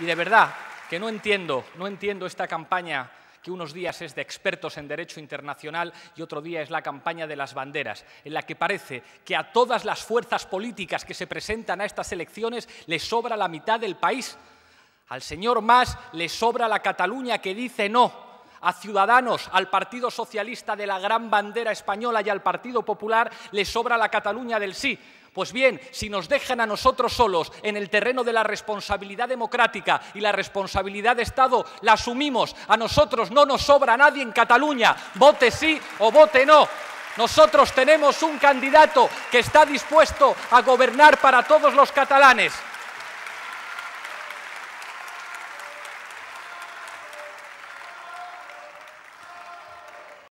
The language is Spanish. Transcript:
Y de verdad que no entiendo, no entiendo esta campaña que unos días es de expertos en derecho internacional y otro día es la campaña de las banderas, en la que parece que a todas las fuerzas políticas que se presentan a estas elecciones le sobra la mitad del país. Al señor Mas le sobra la Cataluña que dice no, a Ciudadanos, al Partido Socialista de la gran bandera española y al Partido Popular le sobra la Cataluña del sí. Pues bien, si nos dejan a nosotros solos en el terreno de la responsabilidad democrática y la responsabilidad de Estado, la asumimos. A nosotros no nos sobra nadie en Cataluña. Vote sí o vote no. Nosotros tenemos un candidato que está dispuesto a gobernar para todos los catalanes.